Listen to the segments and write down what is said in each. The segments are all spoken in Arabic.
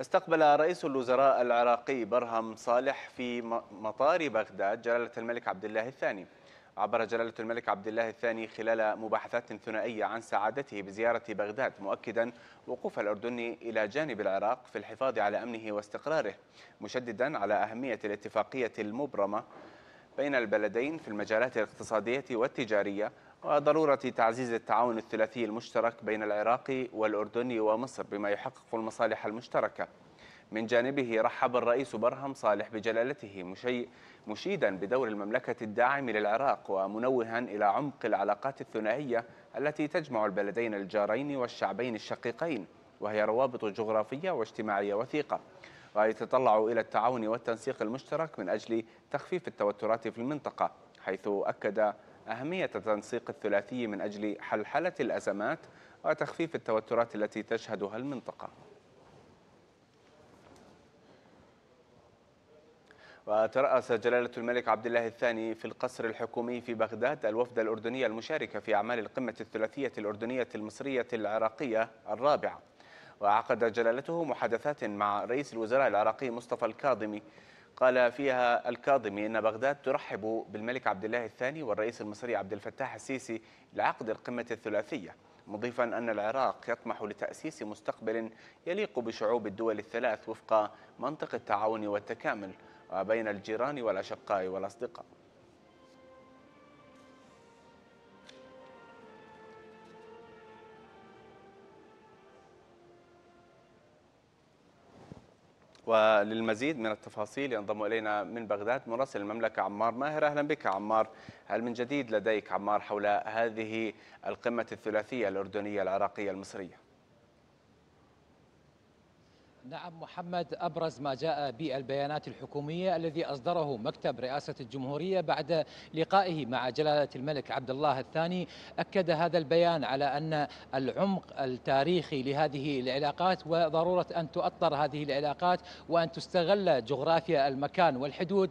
استقبل رئيس الوزراء العراقي برهم صالح في مطار بغداد جلالة الملك عبد الله الثاني عبر جلالة الملك عبد الله الثاني خلال مباحثات ثنائية عن سعادته بزيارة بغداد مؤكدا وقوف الأردن إلى جانب العراق في الحفاظ على أمنه واستقراره مشددا على أهمية الاتفاقية المبرمة بين البلدين في المجالات الاقتصادية والتجارية وضرورة تعزيز التعاون الثلاثي المشترك بين العراق والأردن ومصر بما يحقق المصالح المشتركة من جانبه رحب الرئيس برهم صالح بجلالته مشيدا بدور المملكة الداعم للعراق ومنوها إلى عمق العلاقات الثنائية التي تجمع البلدين الجارين والشعبين الشقيقين وهي روابط جغرافية واجتماعية وثيقة ويتطلع إلى التعاون والتنسيق المشترك من أجل تخفيف التوترات في المنطقة حيث أكد أهمية تنسيق الثلاثي من أجل حلحلة الأزمات وتخفيف التوترات التي تشهدها المنطقة وترأس جلالة الملك عبد الله الثاني في القصر الحكومي في بغداد الوفد الأردني المشارك في أعمال القمة الثلاثية الأردنية المصرية العراقية الرابعة وعقد جلالته محادثات مع رئيس الوزراء العراقي مصطفى الكاظمي قال فيها الكاظمي أن بغداد ترحب بالملك عبد الله الثاني والرئيس المصري عبد الفتاح السيسي لعقد القمة الثلاثية مضيفا أن العراق يطمح لتأسيس مستقبل يليق بشعوب الدول الثلاث وفق منطق التعاون والتكامل بين الجيران والأشقاء والأصدقاء وللمزيد من التفاصيل ينضم إلينا من بغداد مراسل المملكة عمار ماهر أهلا بك عمار هل من جديد لديك عمار حول هذه القمة الثلاثية الأردنية العراقية المصرية نعم محمد أبرز ما جاء بالبيانات الحكومية الذي أصدره مكتب رئاسة الجمهورية بعد لقائه مع جلالة الملك عبد الله الثاني أكد هذا البيان على أن العمق التاريخي لهذه العلاقات وضرورة أن تؤطر هذه العلاقات وأن تستغل جغرافيا المكان والحدود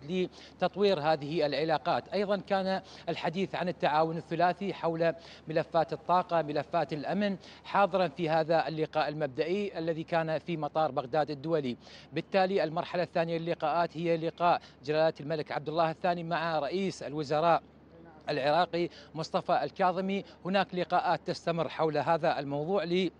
لتطوير هذه العلاقات أيضا كان الحديث عن التعاون الثلاثي حول ملفات الطاقة ملفات الأمن حاضرا في هذا اللقاء المبدئي الذي كان في مطار بغداد الدولي بالتالي المرحلة الثانية للقاءات هي لقاء جلالة الملك عبد الله الثاني مع رئيس الوزراء العراقي مصطفى الكاظمي هناك لقاءات تستمر حول هذا الموضوع لي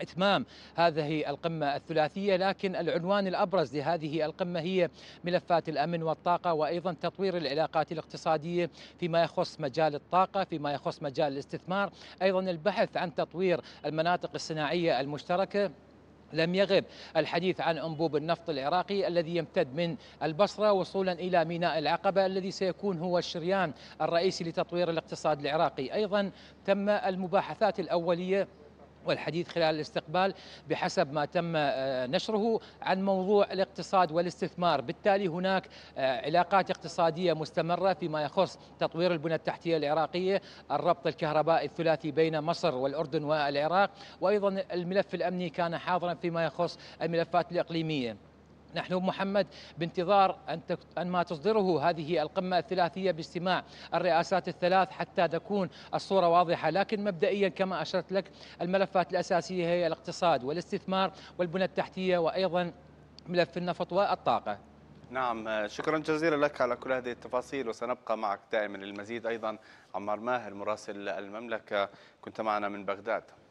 إتمام هذه القمة الثلاثية لكن العنوان الأبرز لهذه القمة هي ملفات الأمن والطاقة وأيضا تطوير العلاقات الاقتصادية فيما يخص مجال الطاقة فيما يخص مجال الاستثمار أيضا البحث عن تطوير المناطق الصناعية المشتركة لم يغب الحديث عن انبوب النفط العراقي الذي يمتد من البصره وصولا الى ميناء العقبه الذي سيكون هو الشريان الرئيسي لتطوير الاقتصاد العراقي، ايضا تم المباحثات الاوليه والحديث خلال الاستقبال بحسب ما تم آه، نشره عن موضوع الاقتصاد والاستثمار بالتالي هناك آه، علاقات اقتصادية مستمرة فيما يخص تطوير البنى التحتية العراقية الربط الكهربائي الثلاثي بين مصر والأردن والعراق وأيضا الملف الأمني كان حاضرا فيما يخص الملفات الإقليمية نحن محمد بانتظار أن, تك... أن ما تصدره هذه القمة الثلاثية باجتماع الرئاسات الثلاث حتى تكون الصورة واضحة لكن مبدئيا كما أشرت لك الملفات الأساسية هي الاقتصاد والاستثمار والبنى التحتية وأيضا ملف النفط والطاقة نعم شكرا جزيلا لك على كل هذه التفاصيل وسنبقى معك دائما للمزيد أيضا عمار ماهر مراسل المملكة كنت معنا من بغداد